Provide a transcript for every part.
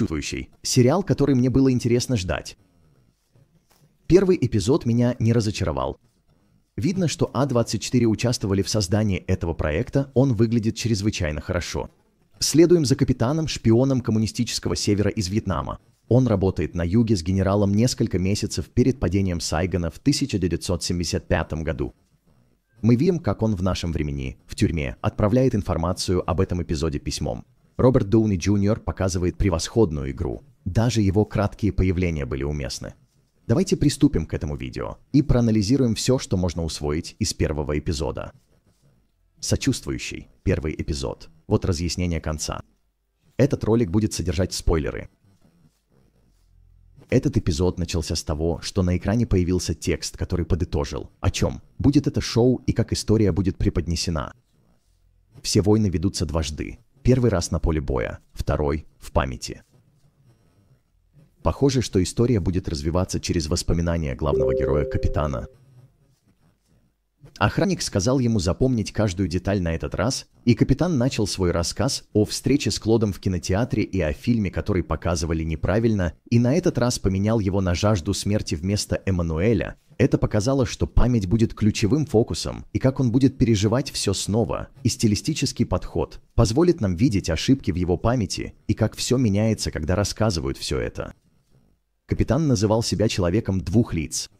чувствующий. Сериал, который мне было интересно ждать. Первый эпизод меня не разочаровал. Видно, что А24 участвовали в создании этого проекта, он выглядит чрезвычайно хорошо. Следуем за капитаном, шпионом коммунистического севера из Вьетнама. Он работает на юге с генералом несколько месяцев перед падением Сайгана в 1975 году. Мы видим, как он в нашем времени, в тюрьме, отправляет информацию об этом эпизоде письмом. Роберт Доуни Джуниор показывает превосходную игру. Даже его краткие появления были уместны. Давайте приступим к этому видео и проанализируем все, что можно усвоить из первого эпизода. Сочувствующий. Первый эпизод. Вот разъяснение конца. Этот ролик будет содержать спойлеры. Этот эпизод начался с того, что на экране появился текст, который подытожил, о чем будет это шоу и как история будет преподнесена. Все войны ведутся дважды, Первый раз на поле боя, второй – в памяти. Похоже, что история будет развиваться через воспоминания главного героя капитана. Охранник сказал ему запомнить каждую деталь на этот раз, и капитан начал свой рассказ о встрече с Клодом в кинотеатре и о фильме, который показывали неправильно, и на этот раз поменял его на «Жажду смерти» вместо «Эммануэля», это показало, что память будет ключевым фокусом, и как он будет переживать все снова, и стилистический подход позволит нам видеть ошибки в его памяти и как все меняется, когда рассказывают все это. Капитан называл себя человеком двух лиц.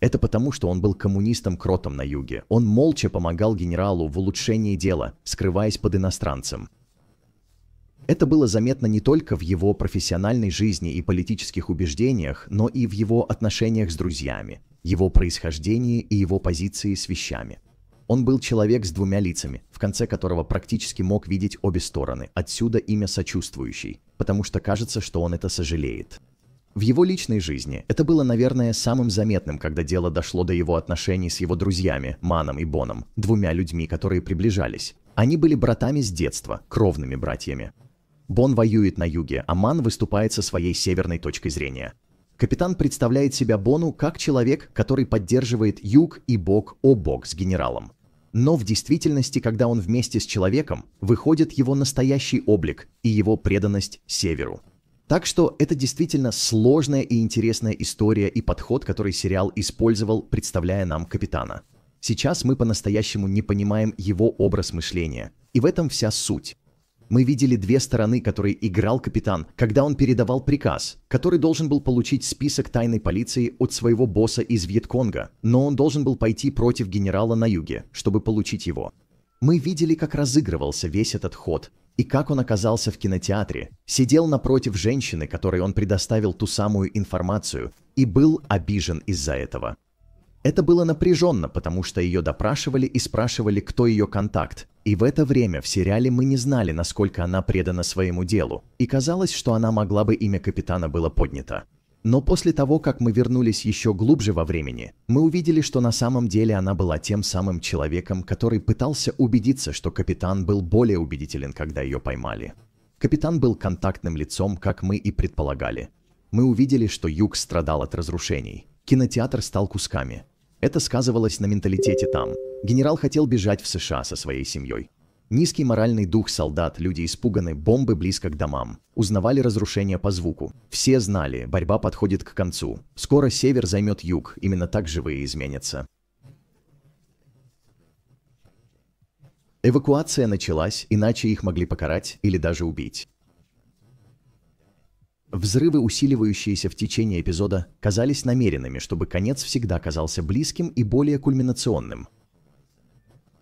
Это потому, что он был коммунистом-кротом на юге. Он молча помогал генералу в улучшении дела, скрываясь под иностранцем. Это было заметно не только в его профессиональной жизни и политических убеждениях, но и в его отношениях с друзьями, его происхождении и его позиции с вещами. Он был человек с двумя лицами, в конце которого практически мог видеть обе стороны, отсюда имя «сочувствующий», потому что кажется, что он это сожалеет. В его личной жизни это было, наверное, самым заметным, когда дело дошло до его отношений с его друзьями, Маном и Боном, двумя людьми, которые приближались. Они были братами с детства, кровными братьями. Бон воюет на юге, а Ман выступает со своей северной точки зрения. Капитан представляет себя Бону как человек, который поддерживает юг и бок о бок с генералом. Но в действительности, когда он вместе с человеком, выходит его настоящий облик и его преданность северу. Так что это действительно сложная и интересная история и подход, который сериал использовал, представляя нам капитана. Сейчас мы по-настоящему не понимаем его образ мышления, и в этом вся суть. Мы видели две стороны, которые играл капитан, когда он передавал приказ, который должен был получить список тайной полиции от своего босса из Вьетконга, но он должен был пойти против генерала на юге, чтобы получить его. Мы видели, как разыгрывался весь этот ход, и как он оказался в кинотеатре, сидел напротив женщины, которой он предоставил ту самую информацию, и был обижен из-за этого. Это было напряженно, потому что ее допрашивали и спрашивали, кто ее контакт. И в это время в сериале мы не знали, насколько она предана своему делу, и казалось, что она могла бы имя капитана было поднято. Но после того, как мы вернулись еще глубже во времени, мы увидели, что на самом деле она была тем самым человеком, который пытался убедиться, что капитан был более убедителен, когда ее поймали. Капитан был контактным лицом, как мы и предполагали. Мы увидели, что Юг страдал от разрушений. Кинотеатр стал кусками. Это сказывалось на менталитете там. Генерал хотел бежать в США со своей семьей. Низкий моральный дух солдат, люди испуганы, бомбы близко к домам. Узнавали разрушения по звуку. Все знали, борьба подходит к концу. Скоро север займет юг, именно так живые изменятся. Эвакуация началась, иначе их могли покарать или даже убить. Взрывы, усиливающиеся в течение эпизода, казались намеренными, чтобы конец всегда казался близким и более кульминационным.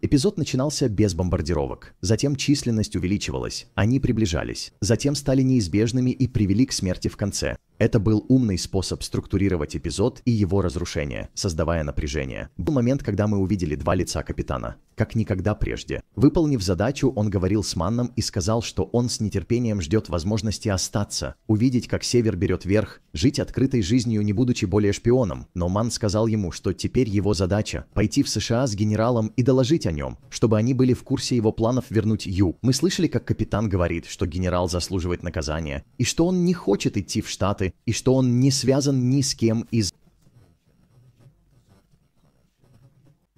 Эпизод начинался без бомбардировок, затем численность увеличивалась, они приближались, затем стали неизбежными и привели к смерти в конце. Это был умный способ структурировать эпизод и его разрушение, создавая напряжение. Был момент, когда мы увидели два лица капитана. Как никогда прежде. Выполнив задачу, он говорил с Манном и сказал, что он с нетерпением ждет возможности остаться, увидеть, как Север берет верх, жить открытой жизнью, не будучи более шпионом. Но Ман сказал ему, что теперь его задача – пойти в США с генералом и доложить о нем, чтобы они были в курсе его планов вернуть Ю. Мы слышали, как капитан говорит, что генерал заслуживает наказания, и что он не хочет идти в Штаты планеты и что он не связан ни с кем из...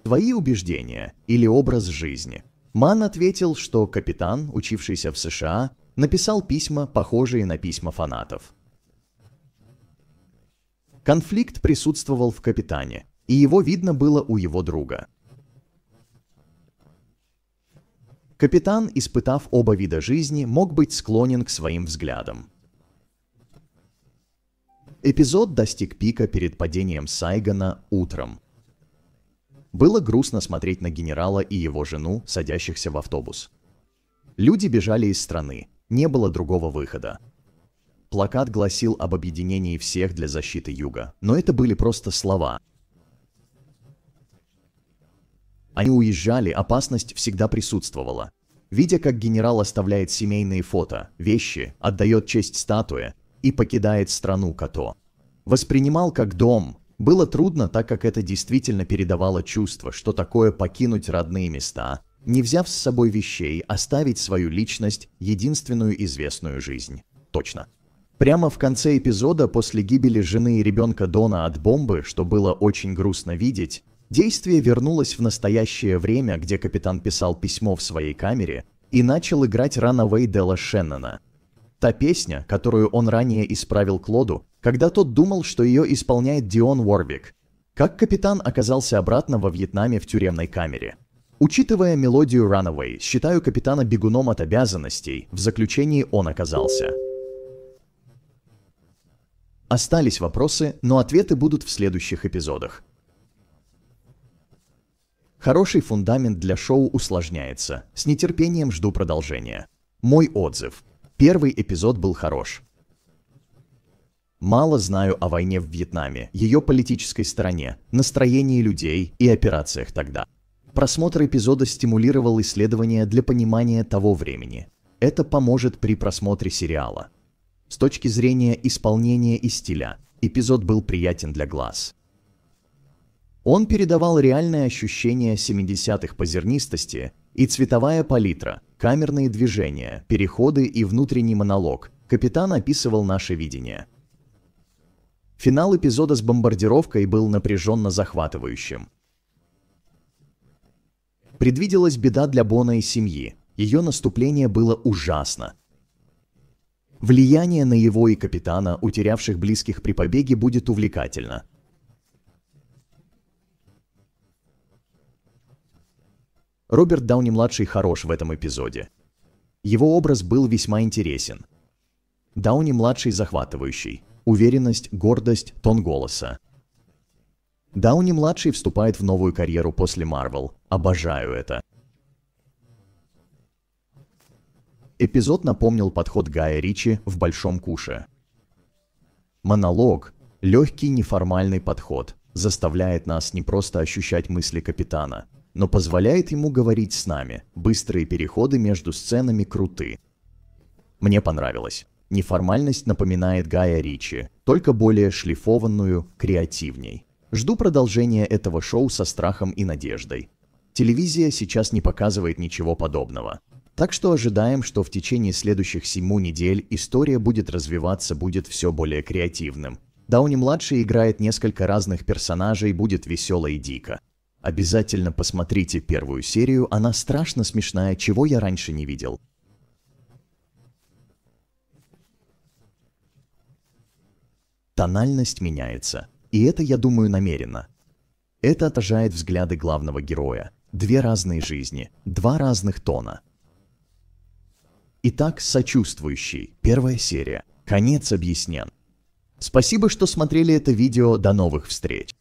Твои убеждения или образ жизни? Ман ответил, что капитан, учившийся в США, написал письма, похожие на письма фанатов. Конфликт присутствовал в капитане, и его видно было у его друга. Капитан, испытав оба вида жизни, мог быть склонен к своим взглядам. Эпизод достиг пика перед падением Сайгона утром. Было грустно смотреть на генерала и его жену, садящихся в автобус. Люди бежали из страны, не было другого выхода. Плакат гласил об объединении всех для защиты Юга, но это были просто слова. Они уезжали, опасность всегда присутствовала. Видя, как генерал оставляет семейные фото, вещи, отдает честь статуе, и покидает страну Като. Воспринимал как дом. Было трудно, так как это действительно передавало чувство, что такое покинуть родные места, не взяв с собой вещей, оставить свою личность, единственную известную жизнь. Точно. Прямо в конце эпизода, после гибели жены и ребенка Дона от бомбы, что было очень грустно видеть, действие вернулось в настоящее время, где капитан писал письмо в своей камере и начал играть Ранавей Дела Шеннона – Та песня, которую он ранее исправил Клоду, когда тот думал, что ее исполняет Дион Уорбик. Как капитан оказался обратно во Вьетнаме в тюремной камере. Учитывая мелодию Runaway, считаю капитана бегуном от обязанностей, в заключении он оказался. Остались вопросы, но ответы будут в следующих эпизодах. Хороший фундамент для шоу усложняется. С нетерпением жду продолжения. Мой отзыв – Первый эпизод был хорош. Мало знаю о войне в Вьетнаме, ее политической стороне, настроении людей и операциях тогда. Просмотр эпизода стимулировал исследования для понимания того времени. Это поможет при просмотре сериала. С точки зрения исполнения и стиля, эпизод был приятен для глаз. Он передавал реальное ощущение 70-х по зернистости и цветовая палитра, камерные движения, переходы и внутренний монолог. Капитан описывал наше видение. Финал эпизода с бомбардировкой был напряженно захватывающим. Предвиделась беда для Бона и семьи. Ее наступление было ужасно. Влияние на его и капитана, утерявших близких при побеге, будет увлекательно. Роберт Дауни-младший хорош в этом эпизоде. Его образ был весьма интересен. Дауни-младший захватывающий. Уверенность, гордость, тон голоса. Дауни-младший вступает в новую карьеру после Марвел. Обожаю это. Эпизод напомнил подход Гая Ричи в «Большом куше». Монолог – легкий неформальный подход, заставляет нас не просто ощущать мысли капитана – но позволяет ему говорить с нами. Быстрые переходы между сценами круты. Мне понравилось. Неформальность напоминает Гая Ричи, только более шлифованную, креативней. Жду продолжения этого шоу со страхом и надеждой. Телевизия сейчас не показывает ничего подобного. Так что ожидаем, что в течение следующих семи недель история будет развиваться, будет все более креативным. Дауни-младший играет несколько разных персонажей, будет весело и дико. Обязательно посмотрите первую серию, она страшно смешная, чего я раньше не видел. Тональность меняется, и это, я думаю, намеренно. Это отражает взгляды главного героя. Две разные жизни, два разных тона. Итак, сочувствующий. Первая серия. Конец объяснен. Спасибо, что смотрели это видео. До новых встреч.